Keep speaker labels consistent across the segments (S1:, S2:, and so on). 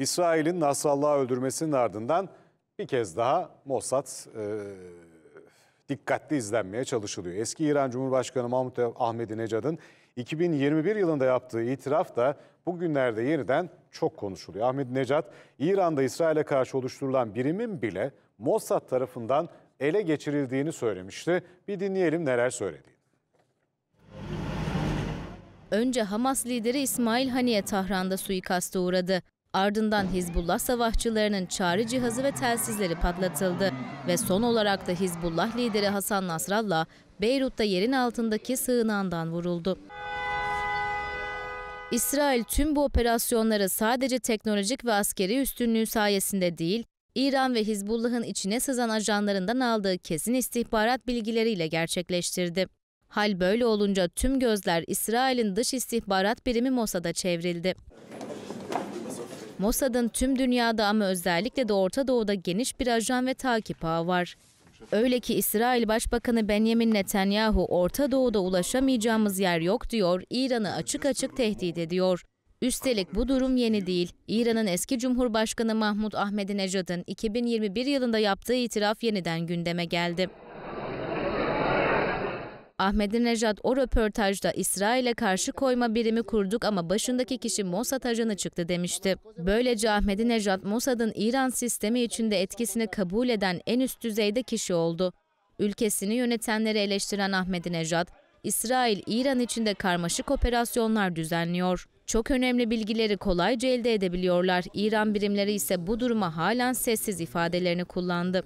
S1: İsrail'in Nasrallah'ı öldürmesinin ardından bir kez daha Mossad e, dikkatli izlenmeye çalışılıyor. Eski İran Cumhurbaşkanı Mahmut Ahmedi Necad'ın 2021 yılında yaptığı itiraf da bugünlerde yeniden çok konuşuluyor. Ahmet Necat, İran'da İsrail'e karşı oluşturulan birimin bile Mossad tarafından ele geçirildiğini söylemişti. Bir dinleyelim neler söyledi.
S2: Önce Hamas lideri İsmail Haniye Tahran'da suikasta uğradı. Ardından Hizbullah savaşçılarının çağrı cihazı ve telsizleri patlatıldı ve son olarak da Hizbullah lideri Hasan Nasrallah Beyrut'ta yerin altındaki sığınağından vuruldu. İsrail tüm bu operasyonları sadece teknolojik ve askeri üstünlüğü sayesinde değil, İran ve Hizbullah'ın içine sızan ajanlarından aldığı kesin istihbarat bilgileriyle gerçekleştirdi. Hal böyle olunca tüm gözler İsrail'in dış istihbarat birimi Mossad'a çevrildi. Mossad'ın tüm dünyada ama özellikle de Orta Doğu'da geniş bir ajan ve takip ağı var. Öyle ki İsrail Başbakanı Benjamin Netanyahu Orta Doğu'da ulaşamayacağımız yer yok diyor, İran'ı açık açık tehdit ediyor. Üstelik bu durum yeni değil. İran'ın eski Cumhurbaşkanı Mahmut Ahmedinejad'ın 2021 yılında yaptığı itiraf yeniden gündeme geldi. Ahmedinejad o röportajda İsrail'e karşı koyma birimi kurduk ama başındaki kişi Mossad ajanı çıktı demişti. Böylece Ahmedinejad Mossad'ın İran sistemi içinde etkisini kabul eden en üst düzeyde kişi oldu. Ülkesini yönetenleri eleştiren Ahmedinejad, İsrail İran içinde karmaşık operasyonlar düzenliyor. Çok önemli bilgileri kolayca elde edebiliyorlar. İran birimleri ise bu duruma halen sessiz ifadelerini kullandı.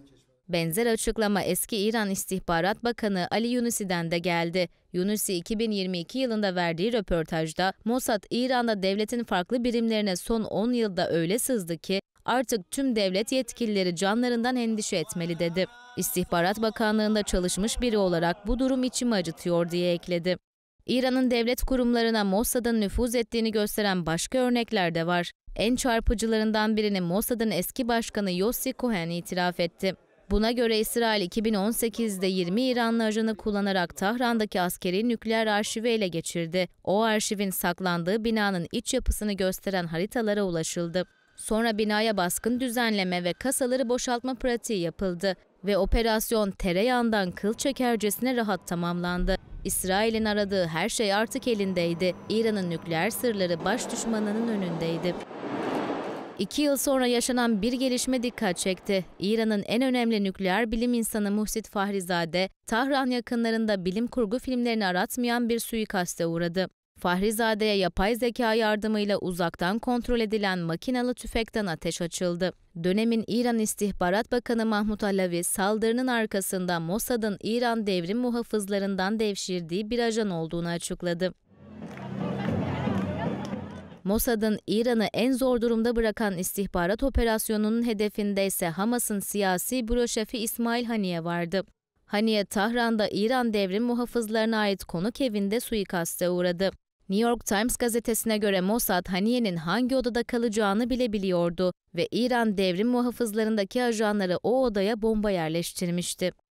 S2: Benzer açıklama eski İran İstihbarat Bakanı Ali Yunusi'den de geldi. Yunusi 2022 yılında verdiği röportajda Mossad İran'da devletin farklı birimlerine son 10 yılda öyle sızdı ki artık tüm devlet yetkilileri canlarından endişe etmeli dedi. İstihbarat Bakanlığı'nda çalışmış biri olarak bu durum içimi acıtıyor diye ekledi. İran'ın devlet kurumlarına Mossad'ın nüfuz ettiğini gösteren başka örnekler de var. En çarpıcılarından birini Mossad'ın eski başkanı Yossi Cohen itiraf etti. Buna göre İsrail 2018'de 20 İranlı ajanı kullanarak Tahran'daki askeri nükleer arşivi ele geçirdi. O arşivin saklandığı binanın iç yapısını gösteren haritalara ulaşıldı. Sonra binaya baskın düzenleme ve kasaları boşaltma pratiği yapıldı ve operasyon tereyağından kıl çekercesine rahat tamamlandı. İsrail'in aradığı her şey artık elindeydi. İran'ın nükleer sırları baş düşmanının önündeydi. İki yıl sonra yaşanan bir gelişme dikkat çekti. İran'ın en önemli nükleer bilim insanı Muhsit Fahrizade, Tahran yakınlarında bilim kurgu filmlerini aratmayan bir suikaste uğradı. Fahrizade'ye yapay zeka yardımıyla uzaktan kontrol edilen makinalı tüfekten ateş açıldı. Dönemin İran İstihbarat Bakanı Mahmut Alavi, saldırının arkasında Mossad'ın İran devrim muhafızlarından devşirdiği bir ajan olduğunu açıkladı. Mossad'ın İran'ı en zor durumda bırakan istihbarat operasyonunun hedefinde ise Hamas'ın siyasi büro İsmail Haniye vardı. Haniye Tahran'da İran devrim muhafızlarına ait konuk evinde suikaste uğradı. New York Times gazetesine göre Mossad Haniye'nin hangi odada kalacağını bile biliyordu ve İran devrim muhafızlarındaki ajanları o odaya bomba yerleştirmişti.